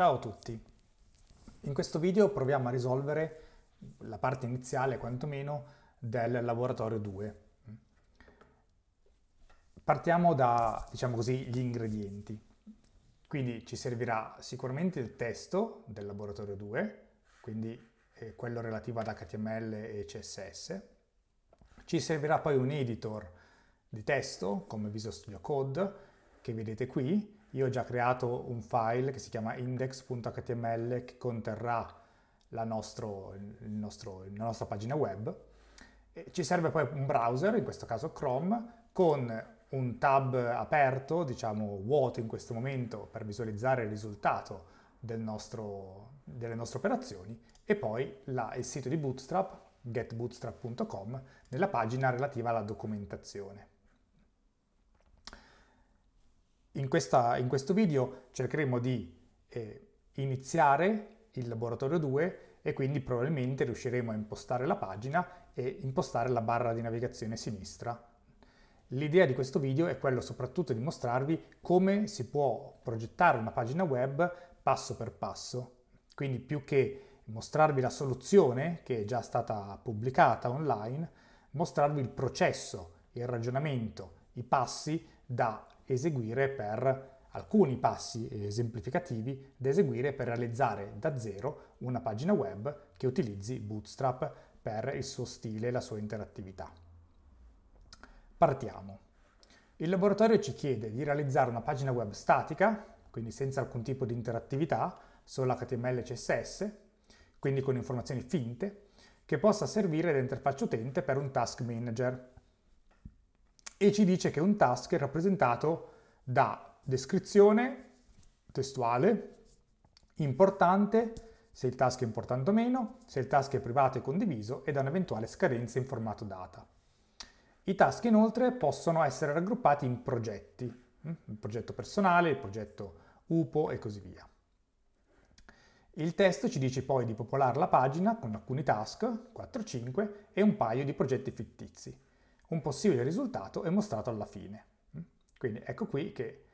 Ciao a tutti! In questo video proviamo a risolvere la parte iniziale, quantomeno, del laboratorio 2. Partiamo da, diciamo così, gli ingredienti. Quindi ci servirà sicuramente il testo del laboratorio 2, quindi eh, quello relativo ad HTML e CSS. Ci servirà poi un editor di testo come Visual Studio Code, che vedete qui, io ho già creato un file che si chiama index.html che conterrà la, nostro, nostro, la nostra pagina web. E ci serve poi un browser, in questo caso Chrome, con un tab aperto, diciamo vuoto in questo momento, per visualizzare il risultato del nostro, delle nostre operazioni, e poi la, il sito di Bootstrap, getbootstrap.com, nella pagina relativa alla documentazione. In, questa, in questo video cercheremo di eh, iniziare il laboratorio 2 e quindi probabilmente riusciremo a impostare la pagina e impostare la barra di navigazione sinistra. L'idea di questo video è quello soprattutto di mostrarvi come si può progettare una pagina web passo per passo. Quindi più che mostrarvi la soluzione che è già stata pubblicata online, mostrarvi il processo, il ragionamento, i passi da eseguire per alcuni passi esemplificativi da eseguire per realizzare da zero una pagina web che utilizzi Bootstrap per il suo stile e la sua interattività. Partiamo. Il laboratorio ci chiede di realizzare una pagina web statica, quindi senza alcun tipo di interattività, solo HTML e CSS, quindi con informazioni finte, che possa servire da interfaccia utente per un task manager, e ci dice che un task è rappresentato da descrizione testuale, importante, se il task è importante o meno, se il task è privato e condiviso e da un'eventuale scadenza in formato data. I task inoltre possono essere raggruppati in progetti, mm? il progetto personale, il progetto UPO e così via. Il testo ci dice poi di popolare la pagina con alcuni task, 4-5, e un paio di progetti fittizi. Un possibile risultato è mostrato alla fine. Mm? Quindi ecco qui che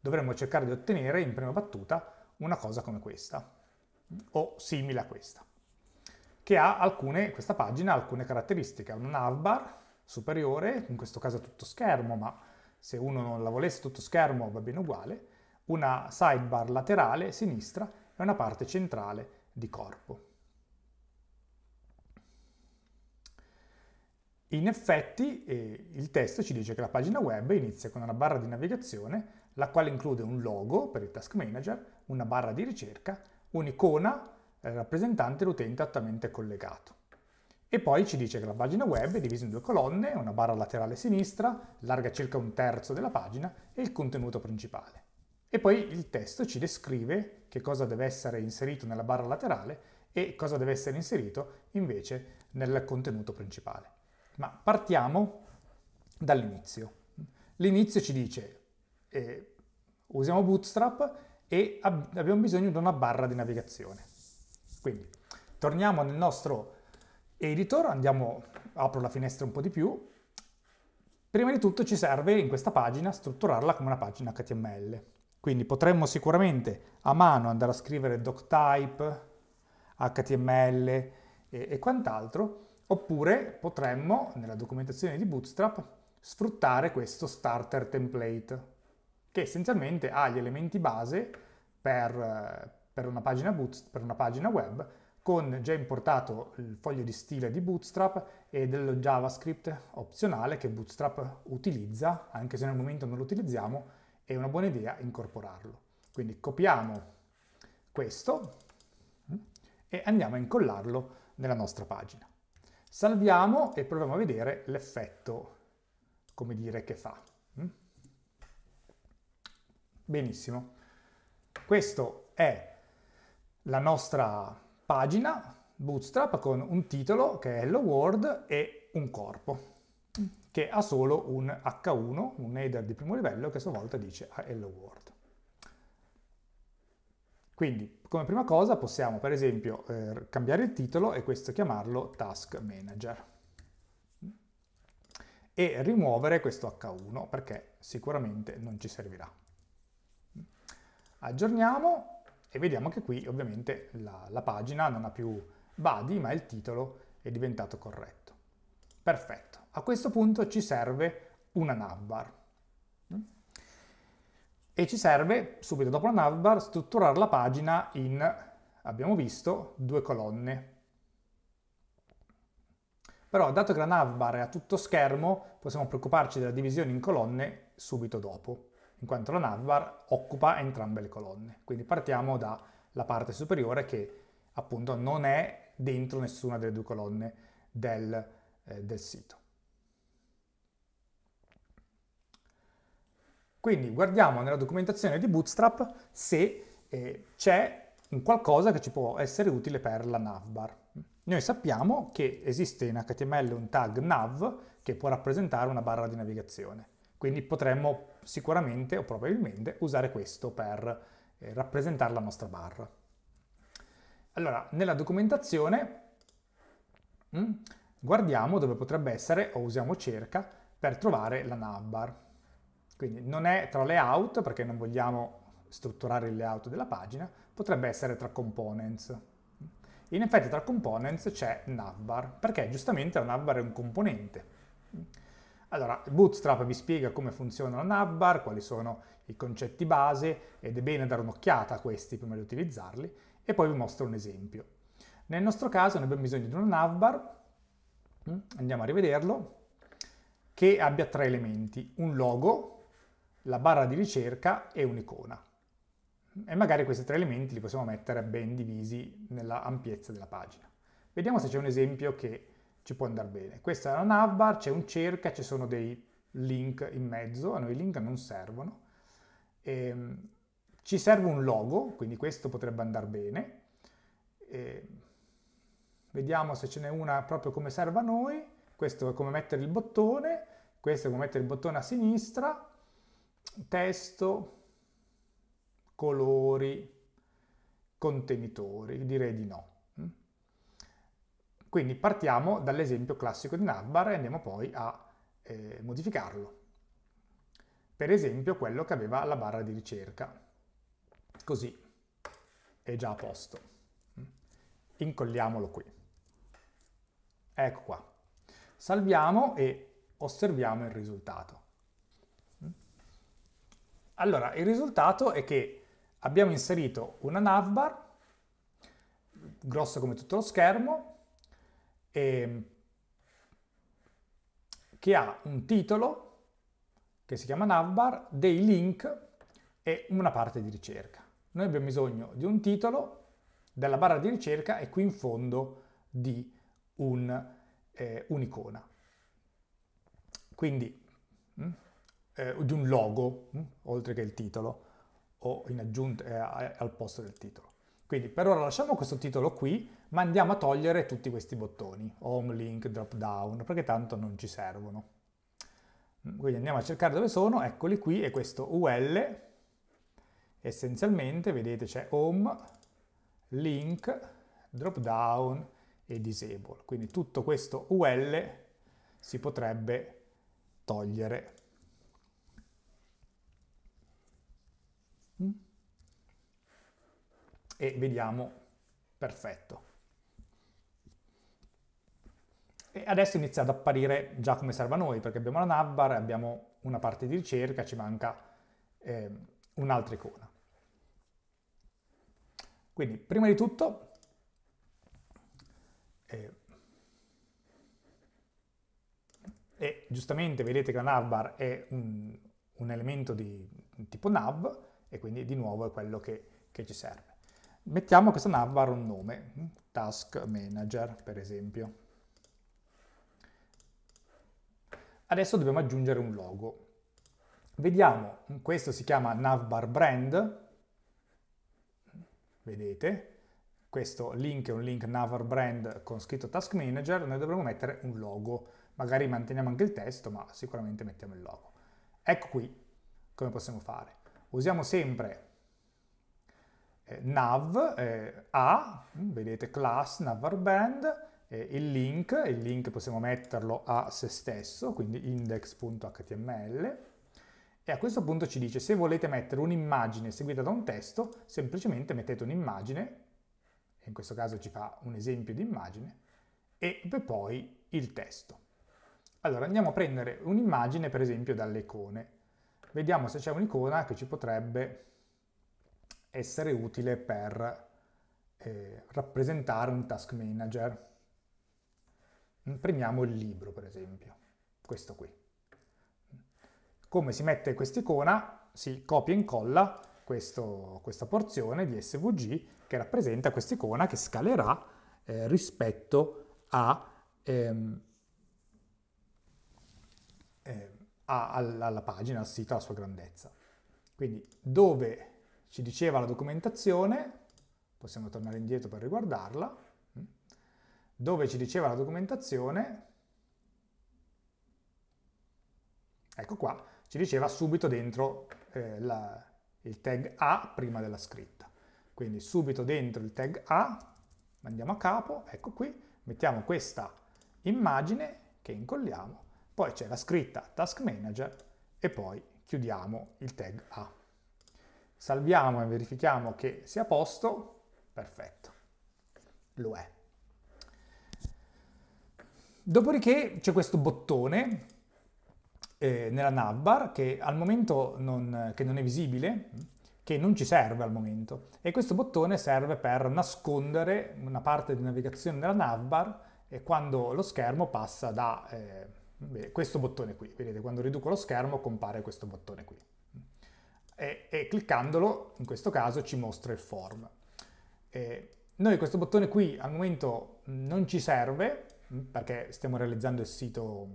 dovremmo cercare di ottenere in prima battuta una cosa come questa, mm? o simile a questa, che ha alcune, questa pagina ha alcune caratteristiche, ha un navbar superiore, in questo caso tutto schermo, ma se uno non la volesse tutto schermo va bene uguale, una sidebar laterale sinistra e una parte centrale di corpo. In effetti eh, il testo ci dice che la pagina web inizia con una barra di navigazione, la quale include un logo per il task manager, una barra di ricerca, un'icona eh, rappresentante l'utente attualmente collegato. E poi ci dice che la pagina web è divisa in due colonne, una barra laterale sinistra, larga circa un terzo della pagina, e il contenuto principale. E poi il testo ci descrive che cosa deve essere inserito nella barra laterale e cosa deve essere inserito invece nel contenuto principale. Ma partiamo dall'inizio. L'inizio ci dice eh, usiamo Bootstrap e ab abbiamo bisogno di una barra di navigazione. Quindi torniamo nel nostro editor, andiamo, apro la finestra un po' di più. Prima di tutto ci serve in questa pagina strutturarla come una pagina HTML. Quindi potremmo sicuramente a mano andare a scrivere doctype, HTML e, e quant'altro, Oppure potremmo, nella documentazione di Bootstrap, sfruttare questo starter template, che essenzialmente ha gli elementi base per, per, una, pagina boot, per una pagina web con già importato il foglio di stile di Bootstrap e del JavaScript opzionale che Bootstrap utilizza, anche se nel momento non lo utilizziamo, è una buona idea incorporarlo. Quindi copiamo questo mm, e andiamo a incollarlo nella nostra pagina. Salviamo e proviamo a vedere l'effetto, come dire, che fa. Mm? Benissimo. Questa è la nostra pagina Bootstrap con un titolo che è Hello World e un corpo che ha solo un H1, un header di primo livello che a sua volta dice Hello World. Quindi, come prima cosa, possiamo per esempio eh, cambiare il titolo e questo chiamarlo Task Manager e rimuovere questo H1 perché sicuramente non ci servirà. Aggiorniamo e vediamo che qui ovviamente la, la pagina non ha più body ma il titolo è diventato corretto. Perfetto. A questo punto ci serve una navbar e ci serve, subito dopo la navbar, strutturare la pagina in, abbiamo visto, due colonne. Però dato che la navbar è a tutto schermo, possiamo preoccuparci della divisione in colonne subito dopo, in quanto la navbar occupa entrambe le colonne. Quindi partiamo dalla parte superiore che appunto non è dentro nessuna delle due colonne del, eh, del sito. Quindi guardiamo nella documentazione di Bootstrap se eh, c'è un qualcosa che ci può essere utile per la navbar. Noi sappiamo che esiste in HTML un tag nav che può rappresentare una barra di navigazione. Quindi potremmo sicuramente o probabilmente usare questo per eh, rappresentare la nostra barra. Allora, nella documentazione mh, mm, guardiamo dove potrebbe essere o usiamo cerca per trovare la navbar. Quindi non è tra layout, perché non vogliamo strutturare il layout della pagina, potrebbe essere tra components. In effetti tra components c'è navbar, perché giustamente la navbar è un componente. Allora, Bootstrap vi spiega come funziona la navbar, quali sono i concetti base, ed è bene dare un'occhiata a questi prima di utilizzarli, e poi vi mostro un esempio. Nel nostro caso ne abbiamo bisogno di una navbar, mm, andiamo a rivederlo, che abbia tre elementi, un logo, la barra di ricerca e un'icona. E magari questi tre elementi li possiamo mettere ben divisi nella ampiezza della pagina. Vediamo se c'è un esempio che ci può andare bene. Questa è una navbar, c'è un cerca, ci sono dei link in mezzo, a noi i link non servono. E, ehm, ci serve un logo, quindi questo potrebbe andare bene. E, ehm, vediamo se ce n'è una proprio come serve a noi. Questo è come mettere il bottone, questo è come mettere il bottone a sinistra, testo, colori, contenitori, direi di no. Mm. Quindi partiamo dall'esempio classico di navbar e andiamo poi a eh, modificarlo. Per esempio quello che aveva la barra di ricerca. Così è già a posto. Mm. Incolliamolo qui. Ecco qua. Salviamo e osserviamo il risultato. Allora, il risultato è che abbiamo inserito una navbar, grossa come tutto lo schermo, e, ehm, che ha un titolo che si chiama navbar, dei link e una parte di ricerca. Noi abbiamo bisogno di un titolo, della barra di ricerca e qui in fondo di eh, un'icona. Eh, un Quindi, mm, eh, di un logo, mh? Mm, oltre che il titolo, o in aggiunta eh, eh, al posto del titolo. Quindi per ora lasciamo questo titolo qui, ma andiamo a togliere tutti questi bottoni, home, link, drop down, perché tanto non ci servono. Mm, quindi andiamo a cercare dove sono, eccoli qui, e questo UL, essenzialmente, vedete c'è home, link, drop down e disable. Quindi tutto questo UL si potrebbe togliere. e vediamo perfetto. E adesso inizia ad apparire già come serve a noi, perché abbiamo la navbar, abbiamo una parte di ricerca, ci manca eh, un'altra icona. Quindi, prima di tutto, eh, e giustamente vedete che la navbar è un, un elemento di tipo nav, e quindi di nuovo è quello che, che ci serve. Mettiamo a questa navbar un nome, mm, task manager per esempio. Adesso dobbiamo aggiungere un logo. Vediamo, mm, questo si chiama navbar brand, vedete, questo link è un link navbar Brand con scritto Task Manager, noi dovremmo mettere un logo, magari manteniamo anche il testo, ma sicuramente mettiamo il logo. Ecco qui come possiamo fare. Usiamo sempre eh, nav eh, a, vedete class navbar band, eh, il link, il link possiamo metterlo a se stesso, quindi index.html e a questo punto ci dice se volete mettere un'immagine seguita da un testo, semplicemente mettete un'immagine, in questo caso ci fa un esempio di immagine, e poi il testo. Allora andiamo a prendere un'immagine per esempio dalle icone. Vediamo se c'è un'icona che ci potrebbe essere utile per eh, rappresentare un task manager. Premiamo il libro, per esempio, questo qui. Come si mette questa icona? Si copia e incolla questo, questa porzione di SVG che rappresenta questa icona che scalerà eh, rispetto a, ehm, eh, a, alla pagina, al sito, alla sua grandezza. Quindi dove ci diceva la documentazione, possiamo tornare indietro per riguardarla, mm, dove ci diceva la documentazione, ecco qua, ci diceva subito dentro eh, la, il tag A prima della scritta. Quindi subito dentro il tag A, andiamo a capo, ecco qui, mettiamo questa immagine che incolliamo, poi c'è la scritta Task Manager e poi chiudiamo il tag A salviamo e verifichiamo che sia a posto, perfetto, lo è. Dopodiché c'è questo bottone eh, nella navbar che al momento non, che non è visibile, che non ci serve al momento. E questo bottone serve per nascondere una parte di navigazione della navbar e eh, quando lo schermo passa da eh, questo bottone qui. Vedete, quando riduco lo schermo compare questo bottone qui e, e, cliccandolo in questo caso ci mostra il form. E noi questo bottone qui al momento non ci serve mm, perché stiamo realizzando il sito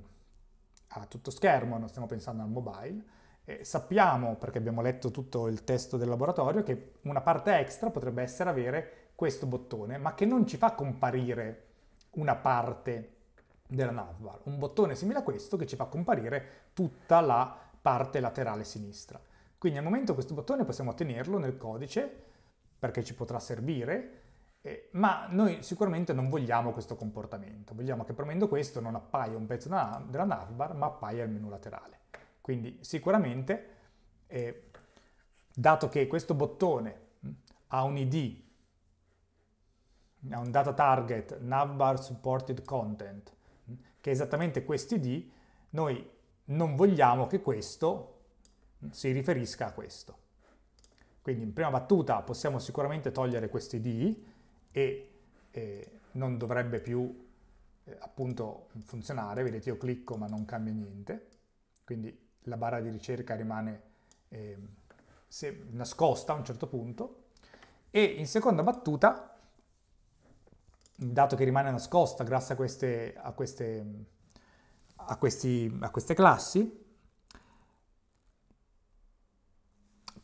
a tutto schermo, non stiamo pensando al mobile. E sappiamo, perché abbiamo letto tutto il testo del laboratorio, che una parte extra potrebbe essere avere questo bottone, ma che non ci fa comparire una parte della navbar. Un bottone simile a questo che ci fa comparire tutta la parte laterale sinistra. Quindi al momento questo bottone possiamo tenerlo nel codice perché ci potrà servire, eh, ma noi sicuramente non vogliamo questo comportamento. Vogliamo che premendo questo non appaia un pezzo della, della navbar, ma appaia il menu laterale. Quindi sicuramente, eh, dato che questo bottone hm, ha un ID, ha un data target, navbar supported content, hm, che è esattamente questo ID, noi non vogliamo che questo si riferisca a questo. Quindi in prima battuta possiamo sicuramente togliere questi D e eh, non dovrebbe più eh, appunto funzionare, vedete io clicco ma non cambia niente, quindi la barra di ricerca rimane eh, se, nascosta a un certo punto e in seconda battuta, dato che rimane nascosta grazie a queste, a queste, a questi, a queste classi,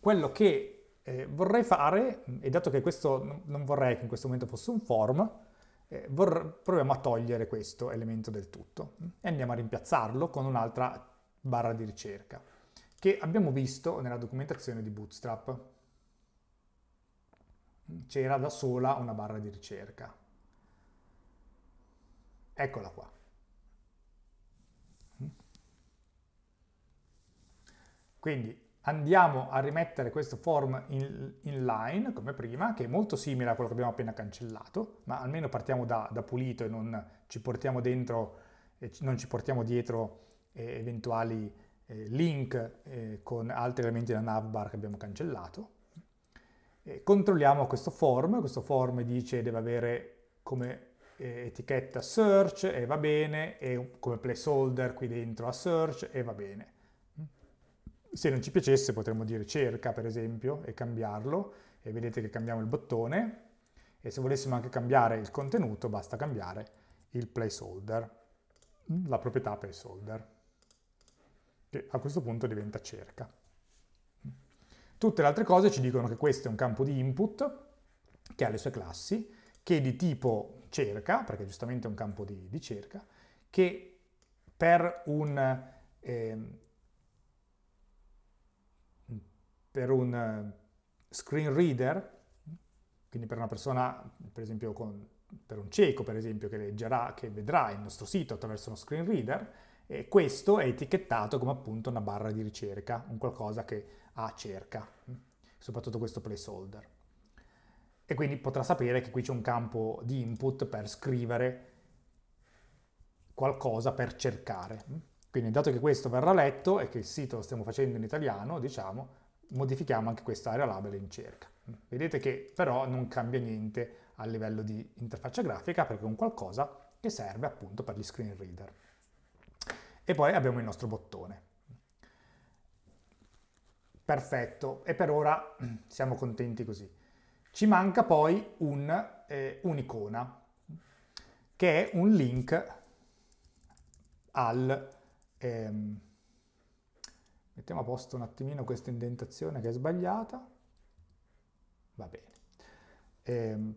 Quello che eh, vorrei fare, e dato che questo non vorrei che in questo momento fosse un form, eh, proviamo a togliere questo elemento del tutto e andiamo a rimpiazzarlo con un'altra barra di ricerca che abbiamo visto nella documentazione di Bootstrap. C'era da sola una barra di ricerca. Eccola qua. Quindi andiamo a rimettere questo form in, in, line come prima, che è molto simile a quello che abbiamo appena cancellato, ma almeno partiamo da, da pulito e non ci portiamo dentro, eh, non ci portiamo dietro eh, eventuali eh, link eh, con altri elementi della navbar che abbiamo cancellato. E controlliamo questo form, questo form dice deve avere come eh, etichetta search e va bene, e come placeholder qui dentro a search e va bene. Se non ci piacesse potremmo dire cerca per esempio e cambiarlo e vedete che cambiamo il bottone e se volessimo anche cambiare il contenuto basta cambiare il placeholder, la proprietà placeholder che a questo punto diventa cerca. Tutte le altre cose ci dicono che questo è un campo di input che ha le sue classi, che è di tipo cerca, perché giustamente è un campo di, di cerca, che per un, eh, per un eh, screen reader, quindi per una persona, per esempio, con, per un cieco, per esempio, che leggerà, che vedrà il nostro sito attraverso uno screen reader, e questo è etichettato come appunto una barra di ricerca, un qualcosa che ha cerca, soprattutto questo placeholder. E quindi potrà sapere che qui c'è un campo di input per scrivere qualcosa per cercare. Quindi dato che questo verrà letto e che il sito lo stiamo facendo in italiano, diciamo, modifichiamo anche quest'area label in cerca. Vedete che però non cambia niente a livello di interfaccia grafica perché è un qualcosa che serve appunto per gli screen reader. E poi abbiamo il nostro bottone. Perfetto, e per ora siamo contenti così. Ci manca poi eh, un'icona, eh, un che è un link al, ehm, Mettiamo a posto un attimino questa indentazione che è sbagliata. Va bene. Ehm,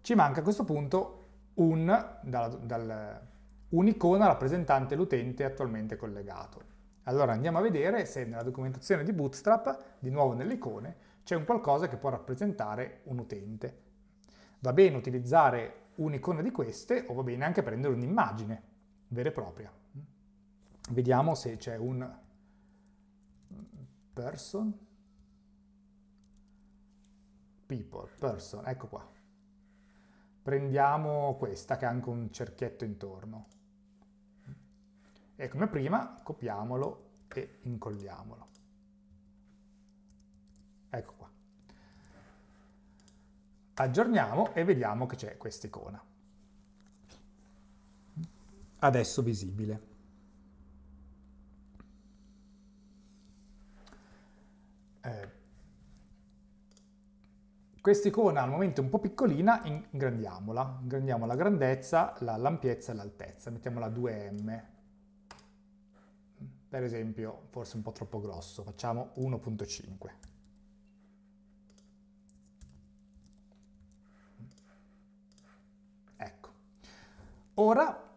ci manca a questo punto un'icona rappresentante l'utente attualmente collegato. Allora andiamo a vedere se nella documentazione di Bootstrap, di nuovo nelle icone, c'è un qualcosa che può rappresentare un utente. Va bene utilizzare un'icona di queste o va bene anche prendere un'immagine vera e propria vediamo se c'è un person, people, person, ecco qua. Prendiamo questa che ha anche un cerchietto intorno. E come prima copiamolo e incolliamolo. Ecco qua. Aggiorniamo e vediamo che c'è questa icona. Adesso visibile. questa icona al momento è un po' piccolina, ingrandiamola. Ingrandiamo la grandezza, la lampiezza e l'altezza. Mettiamola 2M. Per esempio, forse un po' troppo grosso, facciamo 1.5. Ecco. Ora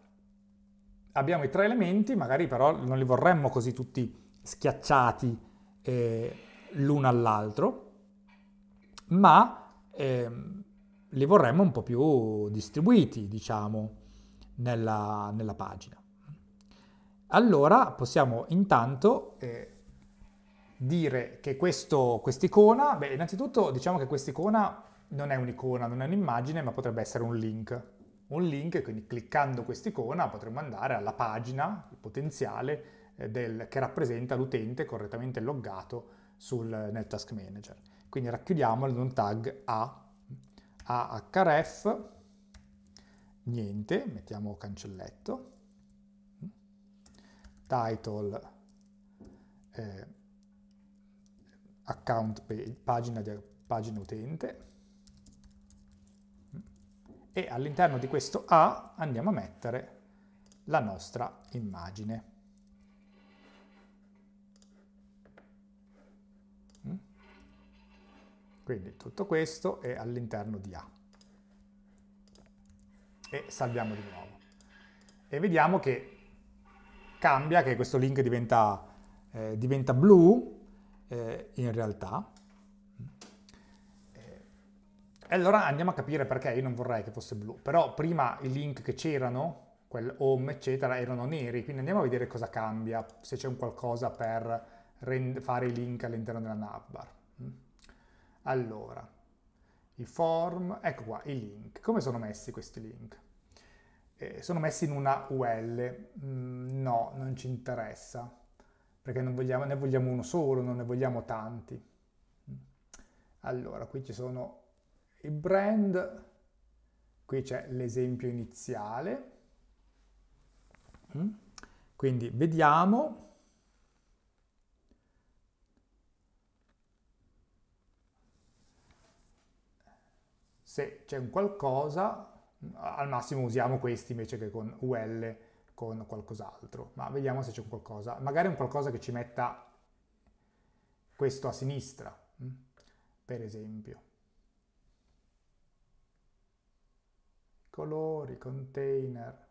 abbiamo i tre elementi, magari però non li vorremmo così tutti schiacciati eh, l'uno all'altro, ma eh, li vorremmo un po' più distribuiti, diciamo, nella, nella pagina. Allora possiamo intanto eh, dire che questa icona, beh innanzitutto diciamo che questa icona non è un'icona, non è un'immagine, ma potrebbe essere un link. Un link, quindi cliccando questa icona potremmo andare alla pagina, il potenziale, eh, del, che rappresenta l'utente correttamente loggato sul, nel Task Manager. Quindi racchiudiamolo in un tag a, ahref, niente, mettiamo cancelletto, title, eh, account page, pagina, di, pagina utente, e all'interno di questo A andiamo a mettere la nostra immagine. Quindi tutto questo è all'interno di A. E salviamo di nuovo. E vediamo che cambia, che questo link diventa, eh, diventa blu eh, in realtà. E allora andiamo a capire perché io non vorrei che fosse blu. Però prima i link che c'erano, quel home eccetera, erano neri. Quindi andiamo a vedere cosa cambia, se c'è un qualcosa per fare i link all'interno della navbar. Allora, i form, ecco qua i link. Come sono messi questi link? Eh, sono messi in una UL, mm, no, non ci interessa, perché vogliamo, ne vogliamo uno solo, non ne vogliamo tanti. Mm. Allora, qui ci sono i brand, qui c'è l'esempio iniziale, mm. quindi vediamo se c'è un qualcosa, al massimo usiamo questi invece che con UL con qualcos'altro, ma vediamo se c'è un qualcosa, magari un qualcosa che ci metta questo a sinistra, mm, per esempio. Colori, container.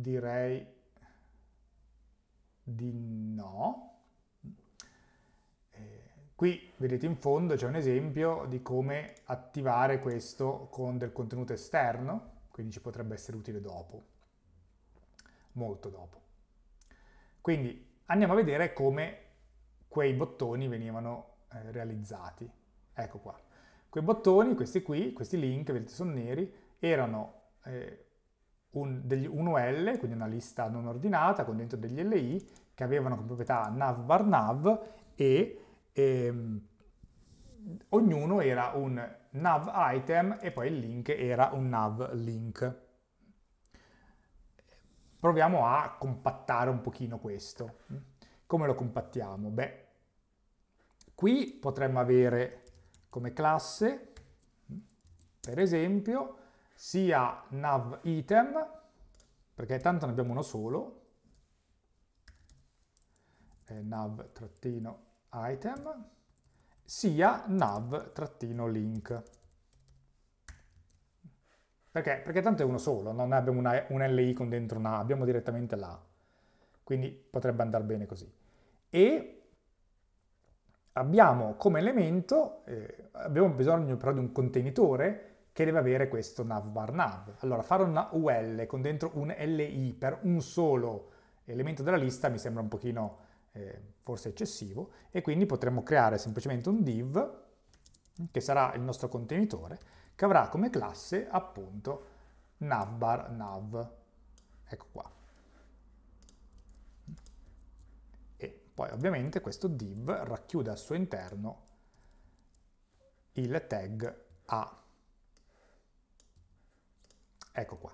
direi di no. qui vedete in fondo c'è un esempio di come attivare questo con del contenuto esterno, quindi ci potrebbe essere utile dopo, molto dopo. Quindi andiamo a vedere come quei bottoni venivano eh, realizzati. Ecco qua. Quei bottoni, questi qui, questi link, vedete sono neri, erano eh, un, degli, un UL, quindi una lista non ordinata con dentro degli LI che avevano come proprietà nav var nav e ehm, ognuno era un nav item e poi il link era un nav link. Proviamo a compattare un pochino questo. Come lo compattiamo? Beh, qui potremmo avere come classe, per esempio, sia nav item, perché tanto ne abbiamo uno solo, eh, nav-item, sia nav-link. Perché? Perché tanto è uno solo, non abbiamo una, un LI con dentro una A, abbiamo direttamente l'A. Quindi potrebbe andare bene così. E abbiamo come elemento, eh, abbiamo bisogno però di un contenitore che deve avere questo navbar nav. Allora, fare una UL con dentro un LI per un solo elemento della lista mi sembra un pochino eh, forse eccessivo e quindi potremmo creare semplicemente un div che sarà il nostro contenitore che avrà come classe appunto navbar nav. Ecco qua. E poi ovviamente questo div racchiude al suo interno il tag a Ecco qua.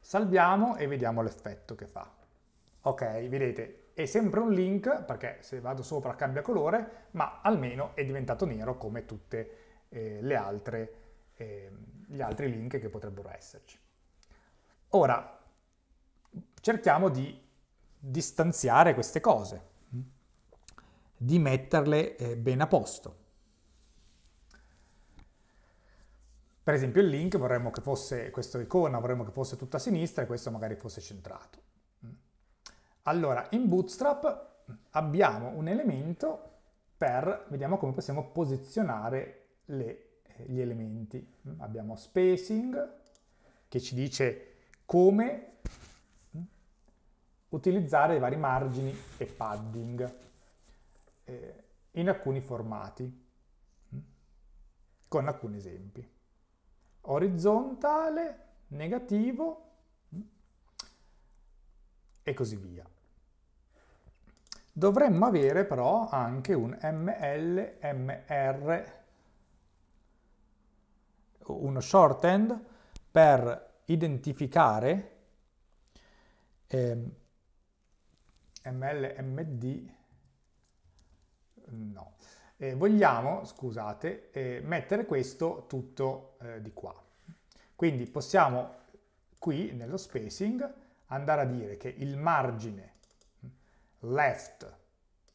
Salviamo e vediamo l'effetto che fa. Ok, vedete, è sempre un link perché se vado sopra cambia colore, ma almeno è diventato nero come tutti eh, altre, eh, gli altri link che potrebbero esserci. Ora, cerchiamo di distanziare queste cose, di metterle eh, ben a posto. Per esempio il link vorremmo che fosse, questa icona vorremmo che fosse tutta a sinistra e questo magari fosse centrato. Mm. Allora, in Bootstrap mm, abbiamo un elemento per, vediamo come possiamo posizionare le, eh, gli elementi. Mm. Abbiamo spacing, che ci dice come utilizzare i vari margini e padding eh, in alcuni formati, con alcuni esempi orizzontale, negativo e così via. Dovremmo avere però anche un ML, MR, uno shorthand per identificare eh, ML, no, eh, vogliamo, scusate, eh, mettere questo tutto eh, di qua. Quindi possiamo qui nello spacing andare a dire che il margine hm, left,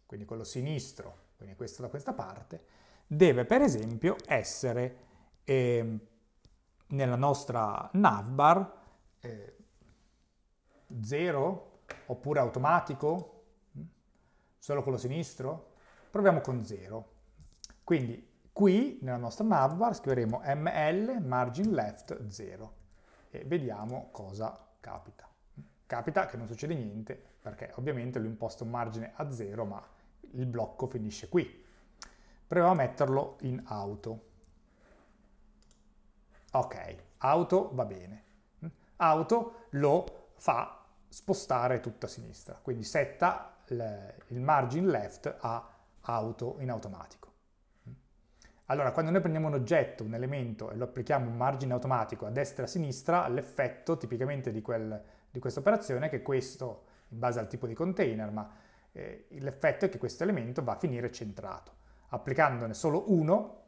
quindi quello sinistro, quindi questo da questa parte, deve per esempio essere ehm, nella nostra navbar 0 eh, oppure automatico, hm, solo quello sinistro, proviamo con 0. Quindi qui nella nostra navbar scriveremo ml margin left 0 e vediamo cosa capita. Capita che non succede niente perché ovviamente lo imposto un margine a 0 ma il blocco finisce qui. Proviamo a metterlo in auto. Ok, auto va bene. Auto lo fa spostare tutta a sinistra, quindi setta il margin left a auto in automatico. Allora, quando noi prendiamo un oggetto, un elemento, e lo applichiamo un margine automatico a destra e a sinistra, l'effetto tipicamente di, di questa operazione è che questo, in base al tipo di container, ma eh, l'effetto è che questo elemento va a finire centrato. Applicandone solo uno,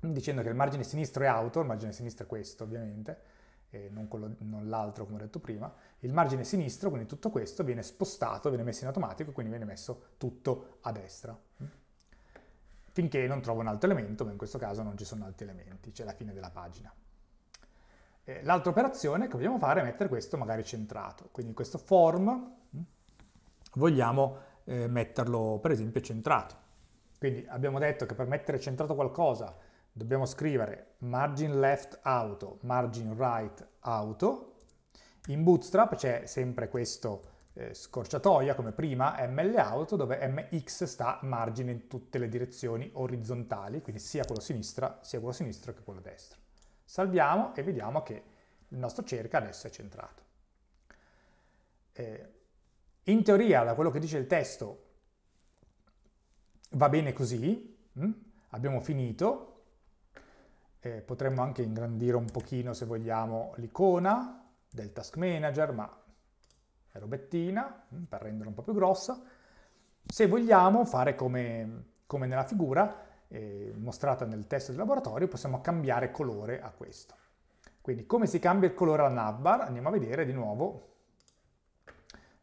dicendo che il margine sinistro è auto, il margine sinistro è questo ovviamente, e non, l'altro come ho detto prima, il margine sinistro, quindi tutto questo, viene spostato, viene messo in automatico, quindi viene messo tutto a destra finché non trovo un altro elemento, ma in questo caso non ci sono altri elementi, c'è la fine della pagina. Eh, l'altra operazione che vogliamo fare è mettere questo magari centrato, quindi questo form mm, vogliamo eh, metterlo per esempio centrato. Quindi abbiamo detto che per mettere centrato qualcosa dobbiamo scrivere margin left auto, margin right auto. In Bootstrap c'è sempre questo eh, scorciatoia come prima MLAuto dove MX sta margine in tutte le direzioni orizzontali, quindi sia quello sinistra, sia quello sinistro che quello destro. Salviamo e vediamo che il nostro cerca adesso è centrato. Eh, in teoria, da quello che dice il testo, va bene così, mm? abbiamo finito, eh, potremmo anche ingrandire un pochino se vogliamo l'icona del task manager, ma robettina mm, per renderla un po' più grossa. Se vogliamo fare come, come nella figura eh, mostrata nel test del laboratorio, possiamo cambiare colore a questo. Quindi come si cambia il colore alla navbar? Andiamo a vedere di nuovo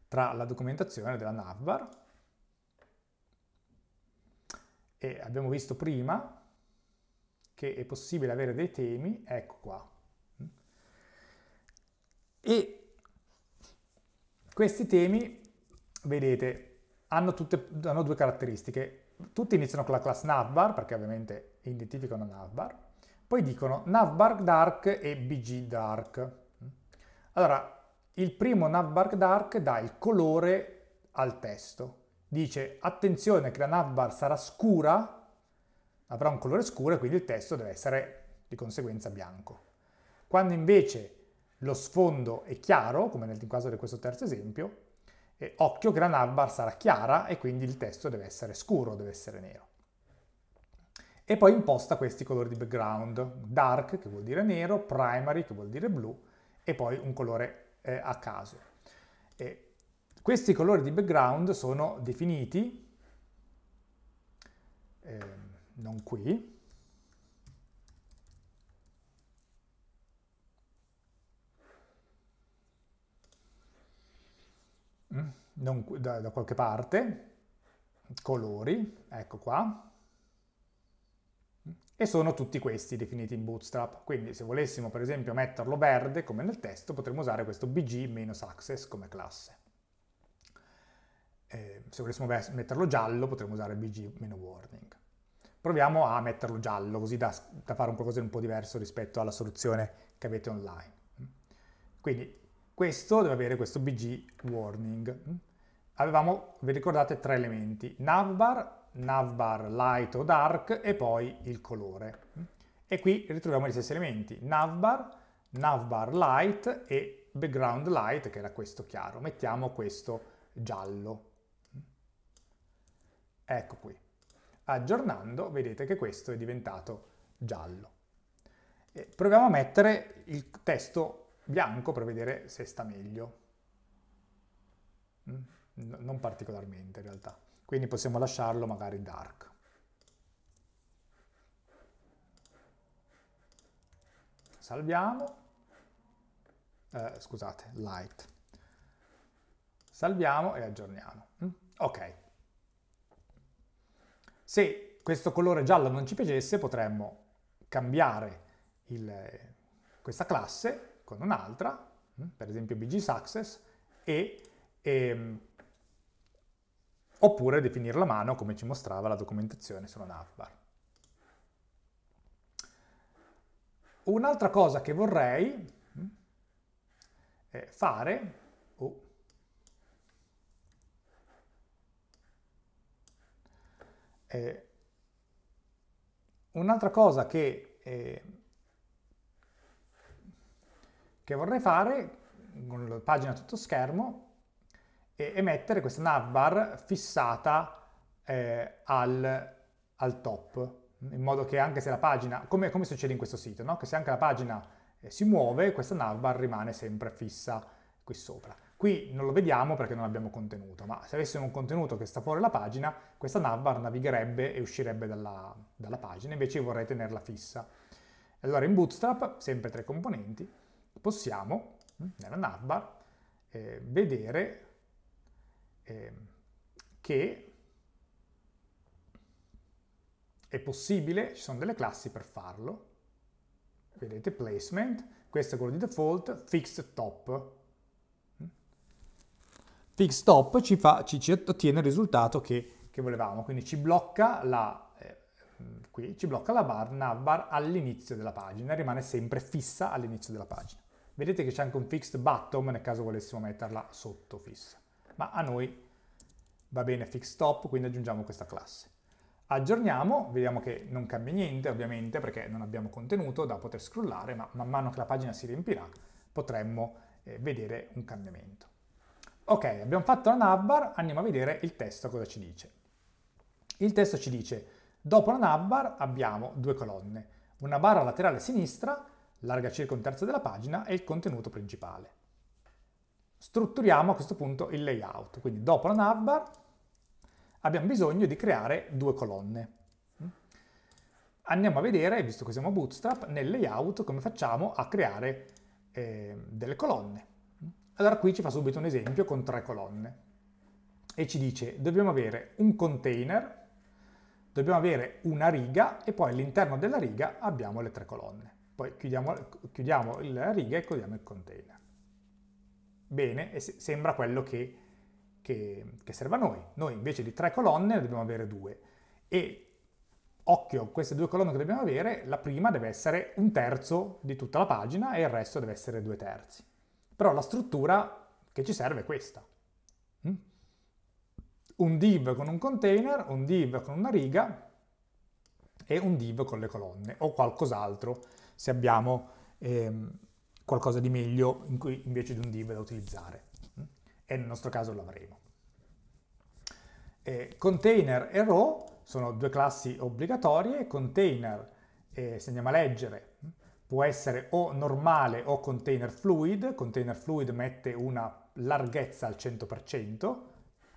tra la documentazione della navbar e abbiamo visto prima che è possibile avere dei temi, ecco qua. Mm. E questi temi, vedete, hanno, tutte, hanno due caratteristiche. Tutti iniziano con la classe navbar, perché ovviamente identificano navbar, poi dicono navbar dark e bg dark. Allora, il primo navbar dark dà il colore al testo. Dice, attenzione che la navbar sarà scura, avrà un colore scuro e quindi il testo deve essere di conseguenza bianco. Quando invece lo sfondo è chiaro, come nel caso di questo terzo esempio, e occhio che la navbar sarà chiara e quindi il testo deve essere scuro, deve essere nero. E poi imposta questi colori di background, dark che vuol dire nero, primary che vuol dire blu e poi un colore eh, a caso. E questi colori di background sono definiti, eh, non qui, non, da, da qualche parte, colori, ecco qua, e sono tutti questi definiti in bootstrap. Quindi se volessimo per esempio metterlo verde, come nel testo, potremmo usare questo bg-access come classe. Eh, se volessimo metterlo giallo, potremmo usare bg-warning. Proviamo a metterlo giallo, così da, da fare un qualcosa di un po' diverso rispetto alla soluzione che avete online. Quindi questo deve avere questo bg warning. Avevamo, vi ricordate, tre elementi, navbar, navbar light o dark e poi il colore. E qui ritroviamo gli stessi elementi, navbar, navbar light e background light, che era questo chiaro. Mettiamo questo giallo. Ecco qui. Aggiornando, vedete che questo è diventato giallo. proviamo a mettere il testo bianco per vedere se sta meglio. Mm? Non particolarmente in realtà. Quindi possiamo lasciarlo magari dark. Salviamo. Eh, scusate, light. Salviamo e aggiorniamo. Mm? Ok. Se questo colore giallo non ci piacesse potremmo cambiare il, questa classe con un'altra, mm, per esempio BG Success, e, e, ehm, oppure definirla a mano come ci mostrava la documentazione sulla navbar. Un'altra cosa che vorrei mm, fare, oh, un'altra cosa che eh, che vorrei fare con la pagina tutto schermo e, mettere questa navbar fissata eh, al, al, top, in modo che anche se la pagina, come, come succede in questo sito, no? che se anche la pagina eh, si muove, questa navbar rimane sempre fissa qui sopra. Qui non lo vediamo perché non abbiamo contenuto, ma se avessimo un contenuto che sta fuori la pagina, questa navbar navigherebbe e uscirebbe dalla, dalla pagina, invece io vorrei tenerla fissa. Allora in Bootstrap, sempre tre componenti, possiamo, mm, nella navbar, eh, vedere eh, che è possibile, ci sono delle classi per farlo, vedete placement, questo è quello di default, fixed top. Mm. Fixed top ci, fa, ci, ci ottiene il risultato che, che, volevamo, quindi ci blocca la, eh, qui, ci blocca la bar, navbar all'inizio della pagina, rimane sempre fissa all'inizio della pagina. Vedete che c'è anche un fixed bottom nel caso volessimo metterla sotto fissa. Ma a noi va bene fixed top, quindi aggiungiamo questa classe. Aggiorniamo, vediamo che non cambia niente ovviamente perché non abbiamo contenuto da poter scrollare, ma man mano che la pagina si riempirà potremmo eh, vedere un cambiamento. Ok, abbiamo fatto la navbar, andiamo a vedere il testo cosa ci dice. Il testo ci dice, dopo la navbar abbiamo due colonne, una barra laterale sinistra larga circa un terzo della pagina, è il contenuto principale. Strutturiamo a questo punto il layout, quindi dopo la navbar abbiamo bisogno di creare due colonne. Andiamo a vedere, visto che siamo Bootstrap, nel layout come facciamo a creare eh, delle colonne. Allora qui ci fa subito un esempio con tre colonne e ci dice dobbiamo avere un container, dobbiamo avere una riga e poi all'interno della riga abbiamo le tre colonne. Poi chiudiamo, chiudiamo la riga e chiudiamo il container. Bene, e se, sembra quello che, che, che serve a noi. Noi invece di tre colonne ne dobbiamo avere due. E occhio, queste due colonne che dobbiamo avere, la prima deve essere un terzo di tutta la pagina e il resto deve essere due terzi. Però la struttura che ci serve è questa. Mm? Un div con un container, un div con una riga e un div con le colonne o qualcos'altro se abbiamo ehm, qualcosa di meglio in cui, invece di un div da utilizzare. E nel nostro caso lo avremo. Eh, container e row sono due classi obbligatorie. Container, eh, se andiamo a leggere, può essere o normale o container fluid. Container fluid mette una larghezza al 100%,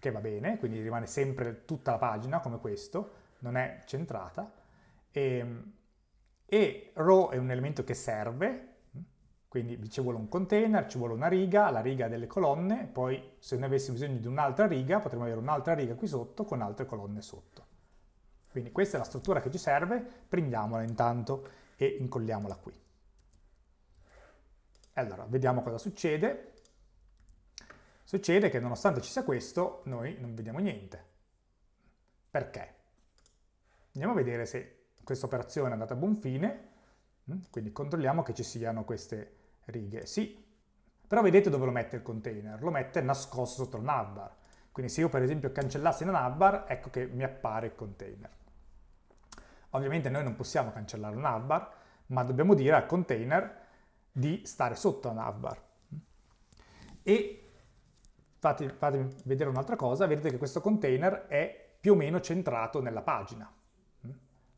che va bene, quindi rimane sempre tutta la pagina come questo, non è centrata. E, ehm, e row è un elemento che serve, mm? quindi ci vuole un container, ci vuole una riga, la riga delle colonne, poi se noi avessimo bisogno di un'altra riga potremmo avere un'altra riga qui sotto con altre colonne sotto. Quindi questa è la struttura che ci serve, prendiamola intanto e incolliamola qui. Allora, vediamo cosa succede. Succede che nonostante ci sia questo, noi non vediamo niente. Perché? Andiamo a vedere se questa operazione è andata a buon fine, mm, quindi controlliamo che ci siano queste righe. Sì, però vedete dove lo mette il container? Lo mette nascosto sotto il navbar. Quindi se io per esempio cancellassi la navbar, ecco che mi appare il container. Ovviamente noi non possiamo cancellare la navbar, ma dobbiamo dire al container di stare sotto la navbar. E fatemi, fatemi vedere un'altra cosa, vedete che questo container è più o meno centrato nella pagina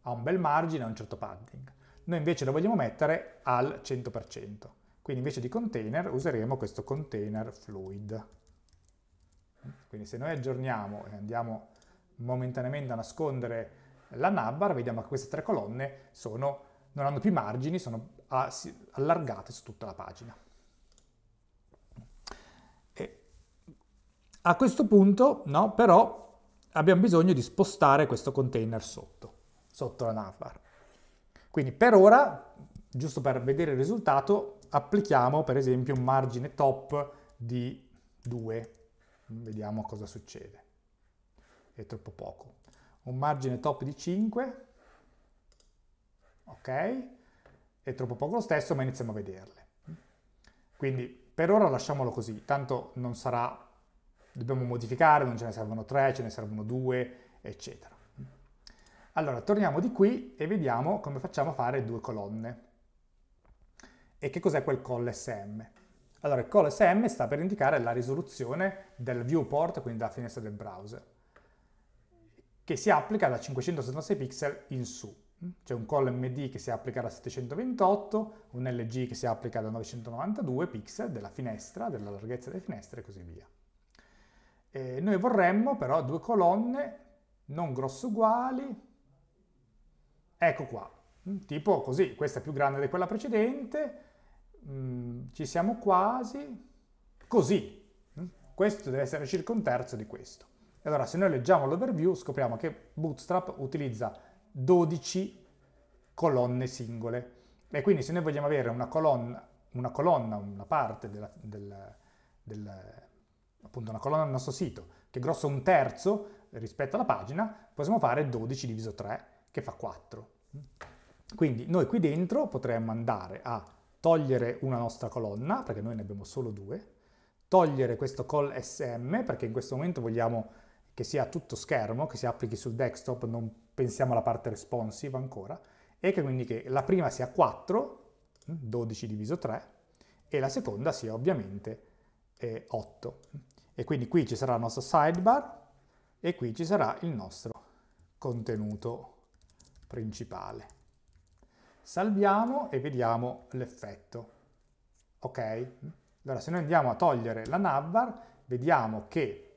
a un bel margine, a un certo padding. Noi invece lo vogliamo mettere al 100%. Quindi invece di container useremo questo container fluid. Quindi se noi aggiorniamo e andiamo momentaneamente a nascondere la navbar, vediamo che queste tre colonne sono, non hanno più margini, sono allargate su tutta la pagina. E a questo punto, no, però, abbiamo bisogno di spostare questo container sotto sotto la navbar. Quindi per ora, giusto per vedere il risultato, applichiamo per esempio un margine top di 2. Vediamo cosa succede. È troppo poco. Un margine top di 5. Ok. È troppo poco lo stesso, ma iniziamo a vederle. Quindi per ora lasciamolo così. Tanto non sarà... Dobbiamo modificare, non ce ne servono 3, ce ne servono 2, eccetera. Allora, torniamo di qui e vediamo come facciamo a fare due colonne. E che cos'è quel call SM? Allora, il call SM sta per indicare la risoluzione del viewport, quindi della finestra del browser, che si applica da 576 pixel in su. C'è un call MD che si applica da 728, un LG che si applica da 992 pixel della finestra, della larghezza delle finestre e così via. E noi vorremmo però due colonne non grosso uguali, Ecco qua, mm, tipo così, questa è più grande di quella precedente, mm, ci siamo quasi, così. Mm, questo deve essere circa un terzo di questo. allora se noi leggiamo l'overview scopriamo che Bootstrap utilizza 12 colonne singole. E quindi se noi vogliamo avere una colonna, una, colonna, una parte della, della, della, appunto una colonna del nostro sito, che è grosso un terzo rispetto alla pagina, possiamo fare 12 diviso 3, che fa 4. Quindi noi qui dentro potremmo andare a togliere una nostra colonna, perché noi ne abbiamo solo due, togliere questo call sm, perché in questo momento vogliamo che sia tutto schermo, che si applichi sul desktop, non pensiamo alla parte responsive ancora, e che quindi che la prima sia 4, 12 diviso 3, e la seconda sia ovviamente 8. Eh, e quindi qui ci sarà la nostra sidebar e qui ci sarà il nostro contenuto principale. Salviamo e vediamo l'effetto. Ok? Allora, se noi andiamo a togliere la navbar, vediamo che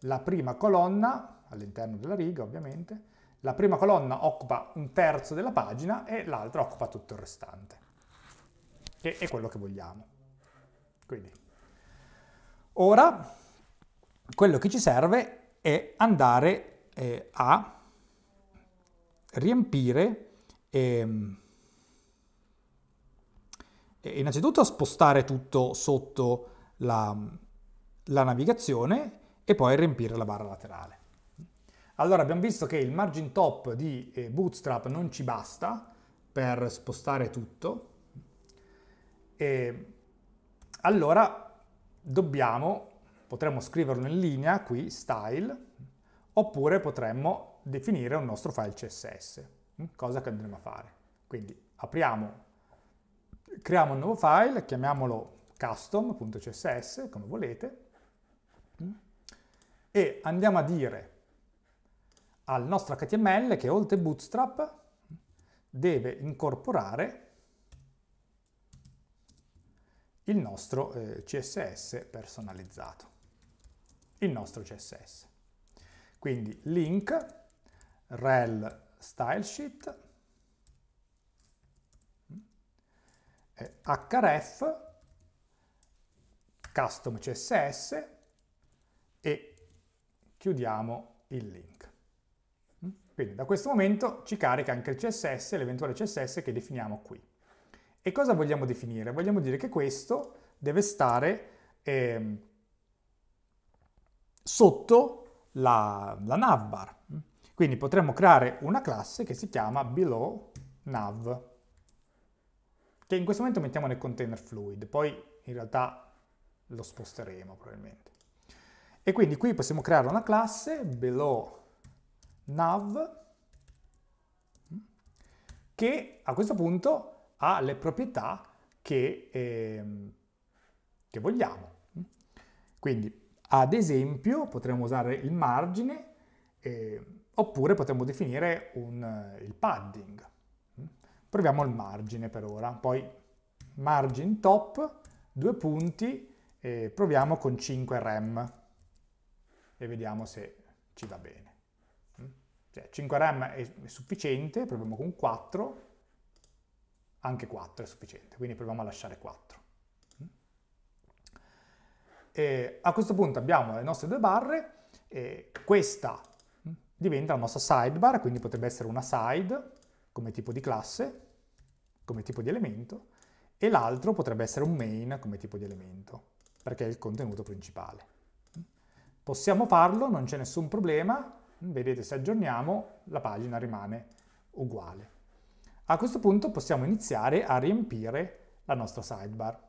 la prima colonna, all'interno della riga ovviamente, la prima colonna occupa un terzo della pagina e l'altra occupa tutto il restante, che è quello che vogliamo. Quindi, ora quello che ci serve è andare eh, a riempire e, e innanzitutto spostare tutto sotto la, la navigazione e poi riempire la barra laterale. Allora abbiamo visto che il margin top di eh, Bootstrap non ci basta per spostare tutto e allora dobbiamo, potremmo scriverlo in linea qui, style, oppure potremmo definire un nostro file CSS, mm? cosa che andremo a fare. Quindi apriamo, creiamo un nuovo file, chiamiamolo custom.css, come volete, mm? e andiamo a dire al nostro HTML che oltre Bootstrap mm, deve incorporare il nostro eh, CSS personalizzato, il nostro CSS. Quindi link rel stylesheet mm. href custom css e chiudiamo il link. Mm. Quindi da questo momento ci carica anche il CSS, l'eventuale CSS che definiamo qui. E cosa vogliamo definire? Vogliamo dire che questo deve stare eh, sotto la, la navbar. Mm. Quindi potremmo creare una classe che si chiama BelowNav, che in questo momento mettiamo nel container fluid, poi in realtà lo sposteremo probabilmente. E quindi qui possiamo creare una classe BelowNav mm, che a questo punto ha le proprietà che, ehm, che vogliamo. Mm. Quindi ad esempio potremmo usare il margine eh, oppure potremmo definire un, eh, il padding. Mm? Proviamo il margine per ora, poi margin top, due punti, e proviamo con 5 rem e vediamo se ci va bene. Mm? Cioè, 5 rem è, sufficiente, proviamo con 4, anche 4 è sufficiente, quindi proviamo a lasciare 4. Mm? E a questo punto abbiamo le nostre due barre, questa diventa la nostra sidebar, quindi potrebbe essere una side come tipo di classe, come tipo di elemento, e l'altro potrebbe essere un main come tipo di elemento, perché è il contenuto principale. Possiamo farlo, non c'è nessun problema, vedete se aggiorniamo la pagina rimane uguale. A questo punto possiamo iniziare a riempire la nostra sidebar.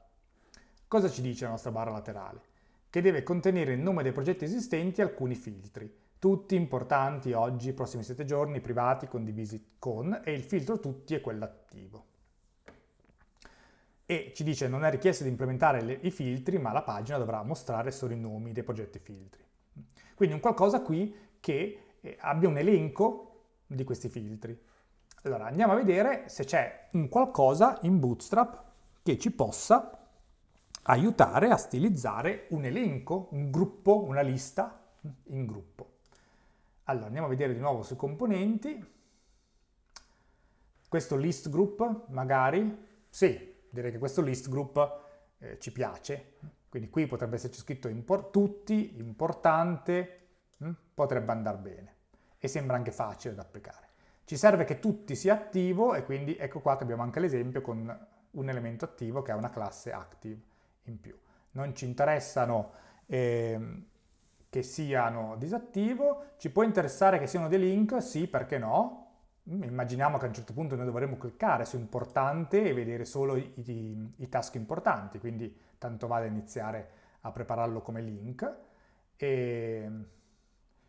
Cosa ci dice la nostra barra laterale? Che deve contenere il nome dei progetti esistenti e alcuni filtri tutti importanti oggi, prossimi 7 giorni, privati, condivisi con, e il filtro tutti è quello attivo. E ci dice non è richiesto di implementare le, i filtri, ma la pagina dovrà mostrare solo i nomi dei progetti filtri. Quindi un qualcosa qui che eh, abbia un elenco di questi filtri. Allora andiamo a vedere se c'è un qualcosa in Bootstrap che ci possa aiutare a stilizzare un elenco, un gruppo, una lista in gruppo. Allora, andiamo a vedere di nuovo sui componenti. Questo list group, magari, sì, direi che questo list group eh, ci piace. Quindi qui potrebbe esserci scritto import tutti, importante, mh? Hm, potrebbe andare bene. E sembra anche facile da applicare. Ci serve che tutti sia attivo e quindi ecco qua che abbiamo anche l'esempio con un elemento attivo che ha una classe active in più. Non ci interessano... Eh, che siano disattivo, ci può interessare che siano dei link? Sì, perché no? Mm, immaginiamo che a un certo punto noi dovremmo cliccare su importante e vedere solo i, i, i task importanti, quindi tanto vale iniziare a prepararlo come link. E,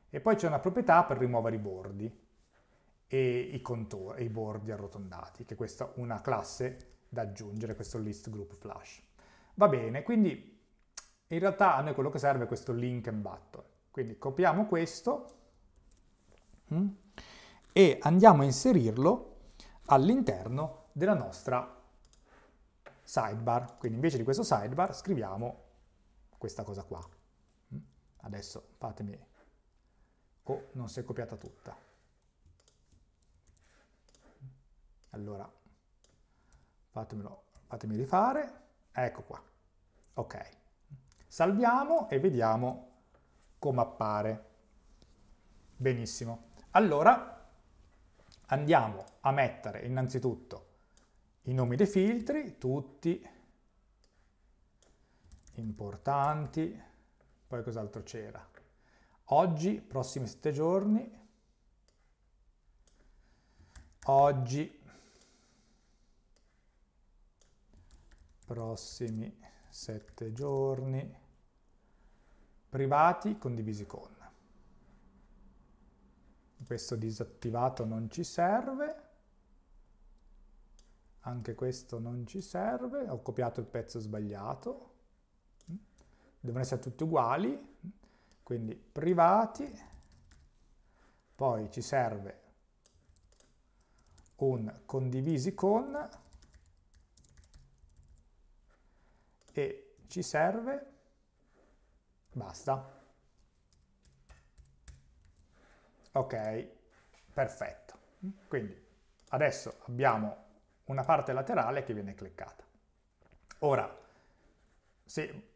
e poi c'è una proprietà per rimuovere i bordi e i, contori, i bordi arrotondati, che questa è una classe da aggiungere, questo list group flash. Va bene, quindi in realtà a noi quello che serve è questo link and button. Quindi copiamo questo mm, e andiamo a inserirlo all'interno della nostra sidebar. Quindi invece di questo sidebar scriviamo questa cosa qua. Mm. Adesso fatemi... Oh, non si è copiata tutta. Allora, fatemelo, fatemi rifare. Ecco qua. Ok. Salviamo e vediamo come appare. Benissimo. Allora andiamo a mettere innanzitutto i nomi dei filtri, tutti importanti, poi cos'altro c'era? Oggi, prossimi sette giorni, oggi, prossimi sette giorni, privati condivisi con. Questo disattivato non ci serve, anche questo non ci serve, ho copiato il pezzo sbagliato, devono essere tutti uguali, quindi privati, poi ci serve un condivisi con e ci serve basta. Ok, perfetto. Quindi adesso abbiamo una parte laterale che viene cliccata. Ora, se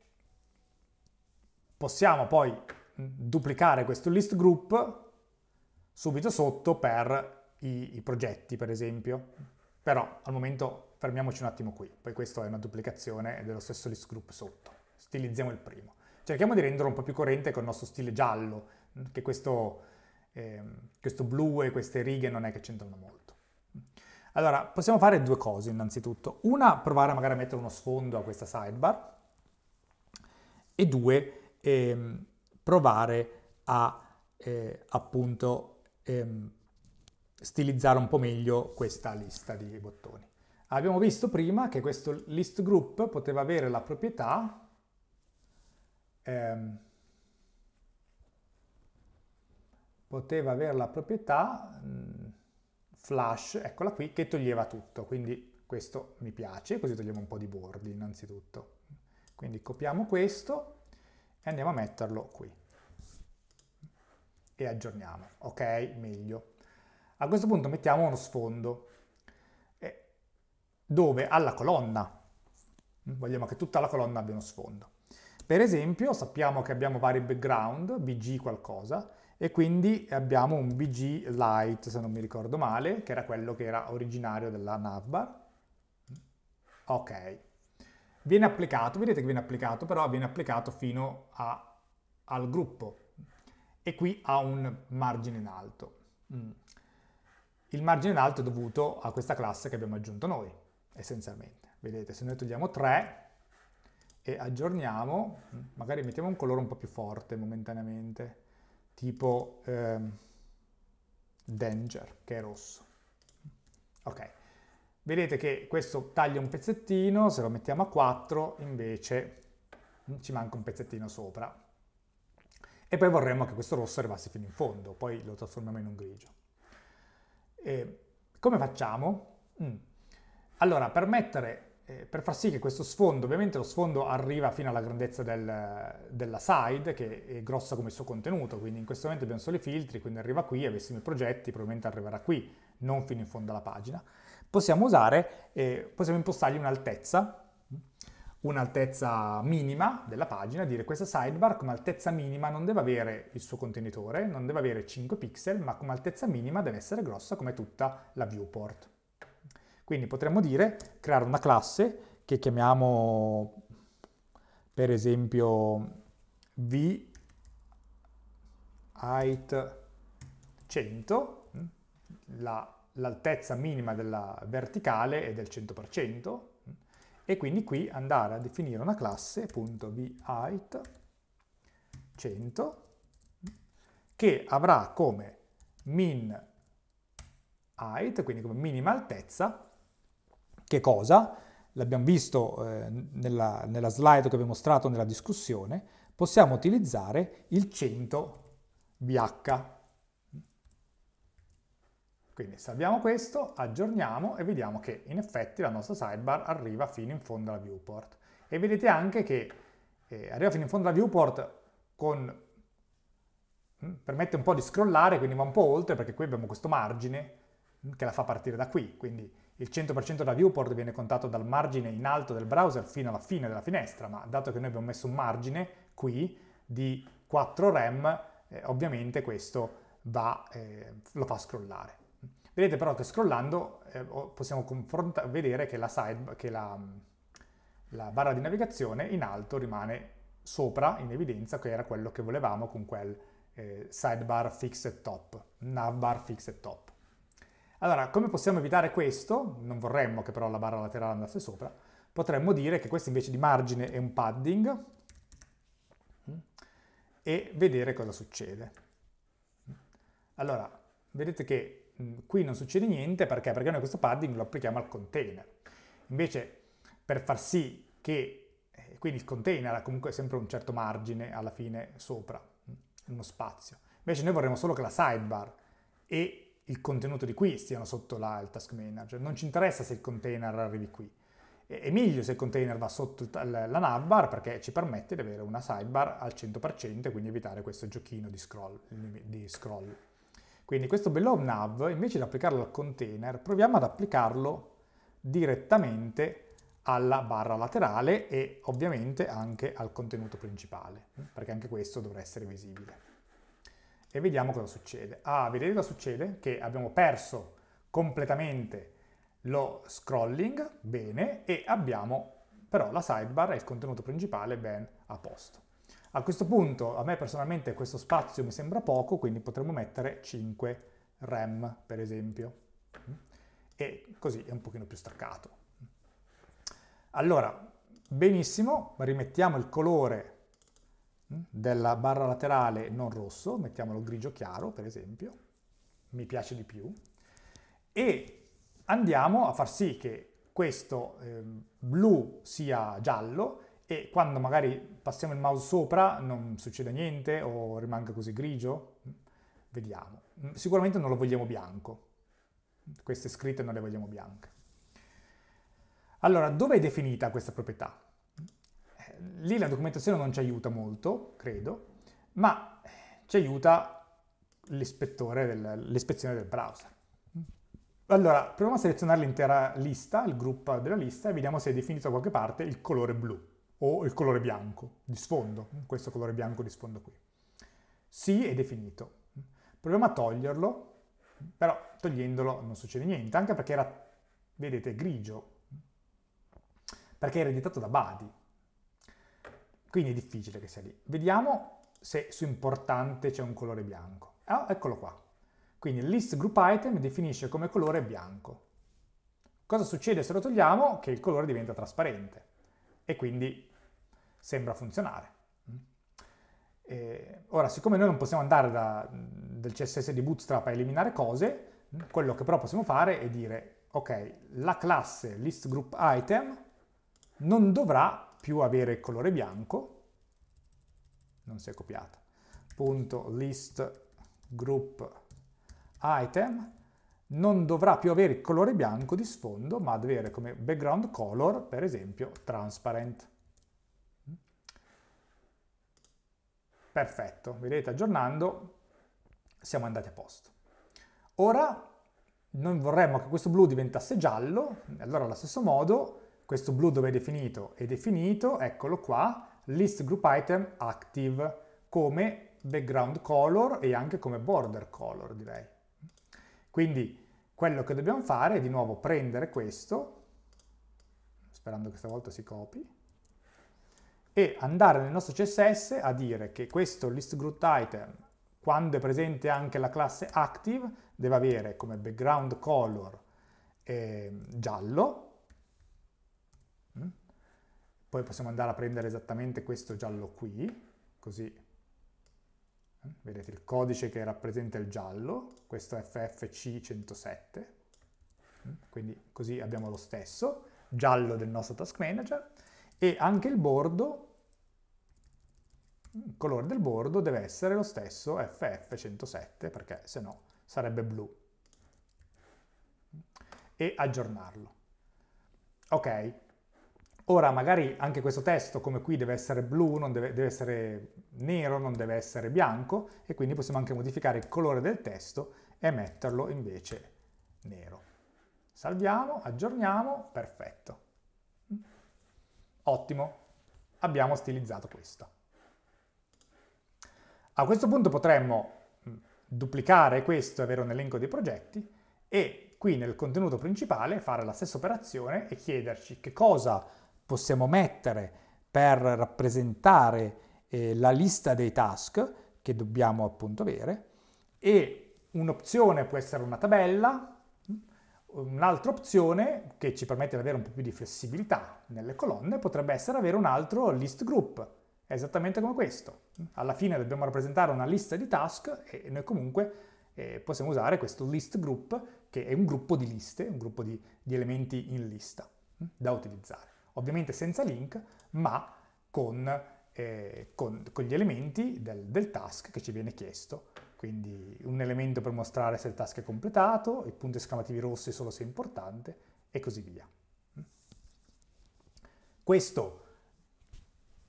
possiamo poi duplicare questo list group subito sotto per i, i, progetti, per esempio. Però al momento fermiamoci un attimo qui, poi questa è una duplicazione dello stesso list group sotto. Stilizziamo il primo cerchiamo di renderlo un po' più coerente con il nostro stile giallo, che questo, eh, questo blu e queste righe non è che c'entrano molto. Allora, possiamo fare due cose innanzitutto. Una, provare magari a mettere uno sfondo a questa sidebar, e due, ehm, provare a eh, appunto ehm, stilizzare un po' meglio questa lista di bottoni. Abbiamo visto prima che questo list group poteva avere la proprietà ehm, poteva avere la proprietà mh, mm, flash, eccola qui, che toglieva tutto, quindi questo mi piace, così togliamo un po' di bordi innanzitutto. Quindi copiamo questo e andiamo a metterlo qui e aggiorniamo, ok, meglio. A questo punto mettiamo uno sfondo eh, dove alla colonna, vogliamo che tutta la colonna abbia uno sfondo. Per esempio sappiamo che abbiamo vari background, bg qualcosa, e quindi abbiamo un bg light, se non mi ricordo male, che era quello che era originario della navbar. Ok. Viene applicato, vedete che viene applicato, però viene applicato fino a, al gruppo. E qui ha un margine in alto. Mm. Il margine in alto è dovuto a questa classe che abbiamo aggiunto noi, essenzialmente. Vedete, se noi togliamo 3, e aggiorniamo, magari mettiamo un colore un po' più forte momentaneamente, tipo eh, danger, che è rosso. Ok, vedete che questo taglia un pezzettino, se lo mettiamo a 4 invece mm, ci manca un pezzettino sopra. E poi vorremmo che questo rosso arrivasse fino in fondo, poi lo trasformiamo in un grigio. E come facciamo? Mm. Allora, per mettere eh, per far sì che questo sfondo, ovviamente lo sfondo arriva fino alla grandezza del, della side, che è grossa come il suo contenuto, quindi in questo momento abbiamo solo i filtri, quindi arriva qui, avessimo i progetti, probabilmente arriverà qui, non fino in fondo alla pagina. Possiamo usare, eh, possiamo impostargli un'altezza, un'altezza minima della pagina, dire questa sidebar come altezza minima non deve avere il suo contenitore, non deve avere 5 pixel, ma come altezza minima deve essere grossa come tutta la viewport. Quindi potremmo dire creare una classe che chiamiamo per esempio v height 100, l'altezza minima della verticale è del 100%, e quindi qui andare a definire una classe, appunto, height 100, che avrà come min height, quindi come minima altezza, che cosa? L'abbiamo visto eh, nella, nella slide che vi ho mostrato nella discussione, possiamo utilizzare il 100 BH. Quindi salviamo questo, aggiorniamo e vediamo che in effetti la nostra sidebar arriva fino in fondo alla viewport. E vedete anche che eh, arriva fino in fondo alla viewport con mm, permette un po' di scrollare, quindi va un po' oltre perché qui abbiamo questo margine mm, che la fa partire da qui, quindi il 100% della viewport viene contato dal margine in alto del browser fino alla fine della finestra, ma dato che noi abbiamo messo un margine qui di 4 RAM, eh, ovviamente questo va, eh, lo fa scrollare. Vedete però che scrollando eh, possiamo vedere che, la, side, che la, mm, la barra di navigazione in alto rimane sopra in evidenza che era quello che volevamo con quel eh, sidebar fixed top, navbar fixed top. Allora, come possiamo evitare questo? Non vorremmo che però la barra laterale andasse sopra. Potremmo dire che questo invece di margine è un padding mm, e vedere cosa succede. Mm. Allora, vedete che mm, qui non succede niente perché? Perché noi questo padding lo applichiamo al container. Invece, per far sì che eh, quindi il container ha comunque sempre un certo margine alla fine sopra, uno spazio. Invece noi vorremmo solo che la sidebar e il contenuto di qui stiano sotto là il task manager, non ci interessa se il container arrivi qui. È meglio se il container va sotto la navbar perché ci permette di avere una sidebar al 100% e quindi evitare questo giochino di scroll. Di scroll. Quindi questo below nav, invece di applicarlo al container, proviamo ad applicarlo direttamente alla barra laterale e ovviamente anche al contenuto principale, perché anche questo dovrà essere visibile e vediamo cosa succede. Ah, vedete cosa succede? Che abbiamo perso completamente lo scrolling, bene, e abbiamo però la sidebar e il contenuto principale ben a posto. A questo punto, a me personalmente questo spazio mi sembra poco, quindi potremmo mettere 5 RAM, per esempio. E così è un pochino più staccato. Allora, benissimo, rimettiamo il colore Mm? della barra laterale non rosso, mettiamolo grigio chiaro per esempio, mi piace di più, e andiamo a far sì che questo eh, blu sia giallo e quando magari passiamo il mouse sopra non succede niente o rimanga così grigio, mm? vediamo. Mm, sicuramente non lo vogliamo bianco, queste scritte non le vogliamo bianche. Allora, dove è definita questa proprietà? lì la documentazione non ci aiuta molto, credo, ma eh, ci aiuta l'ispezione del browser. Allora, proviamo a selezionare l'intera lista, il gruppo della lista, e vediamo se è definito da qualche parte il colore blu o il colore bianco di sfondo, questo colore bianco di sfondo qui. Sì, è definito. Proviamo a toglierlo, però togliendolo non succede niente, anche perché era, vedete, grigio, perché era ereditato da Badi, quindi è difficile che sia lì. Vediamo se su importante c'è un colore bianco. Ah, eccolo qua. Quindi list group item definisce come colore bianco. Cosa succede se lo togliamo? Che il colore diventa trasparente e quindi sembra funzionare. Mm. E ora, siccome noi non possiamo andare da, mm, del CSS di Bootstrap a eliminare cose, mm, quello che però possiamo fare è dire, ok, la classe list group item non dovrà più avere il colore bianco, non si è copiata, punto list group item, non dovrà più avere il colore bianco di sfondo, ma avere come background color, per esempio, transparent. Perfetto, vedete aggiornando siamo andati a posto. Ora noi vorremmo che questo blu diventasse giallo, allora allo stesso modo questo blu dove è definito è definito, eccolo qua, list group item active come background color e anche come border color direi. Quindi quello che dobbiamo fare è di nuovo prendere questo, sperando che stavolta si copi, e andare nel nostro CSS a dire che questo list group item, quando è presente anche la classe active, deve avere come background color eh, giallo, poi possiamo andare a prendere esattamente questo giallo qui, così eh, vedete il codice che rappresenta il giallo, questo FFC107, mm, quindi così abbiamo lo stesso, giallo del nostro task manager, e anche il bordo, mm, il colore del bordo deve essere lo stesso FF107, perché se no sarebbe blu, e aggiornarlo. Ok, Ora magari anche questo testo come qui deve essere blu, non deve, deve essere nero, non deve essere bianco e quindi possiamo anche modificare il colore del testo e metterlo invece nero. Salviamo, aggiorniamo, perfetto. Ottimo, abbiamo stilizzato questo. A questo punto potremmo mm, duplicare questo e avere un elenco dei progetti e qui nel contenuto principale fare la stessa operazione e chiederci che cosa possiamo mettere per rappresentare eh, la lista dei task che dobbiamo appunto avere e un'opzione può essere una tabella, un'altra opzione che ci permette di avere un po' più di flessibilità nelle colonne potrebbe essere avere un altro list group, esattamente come questo. Alla fine dobbiamo rappresentare una lista di task e noi comunque eh, possiamo usare questo list group che è un gruppo di liste, un gruppo di, di elementi in lista da utilizzare ovviamente senza link, ma con, eh, con, con gli elementi del, del task che ci viene chiesto. Quindi un elemento per mostrare se il task è completato, i punti esclamativi rossi solo se è importante, e così via. Questo,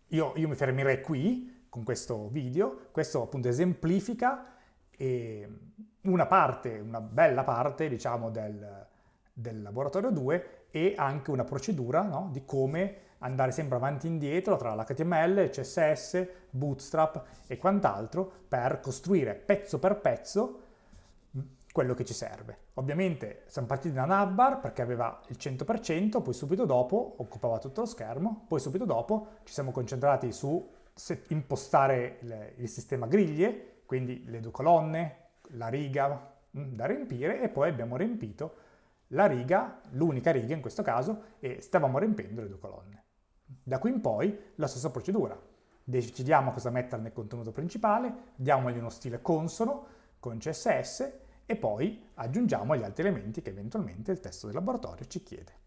io, io mi fermerei qui con questo video, questo appunto esemplifica ehm, una parte, una bella parte, diciamo, del, del laboratorio 2 e anche una procedura no, di come andare sempre avanti e indietro tra l'HTML, CSS, Bootstrap e quant'altro per costruire pezzo per pezzo mm, quello che ci serve. Ovviamente siamo partiti da Navbar perché aveva il 100%, poi subito dopo occupava tutto lo schermo, poi subito dopo ci siamo concentrati su impostare il, il sistema griglie, quindi le due colonne, la riga mm, da riempire e poi abbiamo riempito la riga, l'unica riga in questo caso, e stavamo riempendo le due colonne. Da qui in poi la stessa procedura. Decidiamo cosa mettere nel contenuto principale, diamogli uno stile consono con CSS e poi aggiungiamo gli altri elementi che eventualmente il testo del laboratorio ci chiede.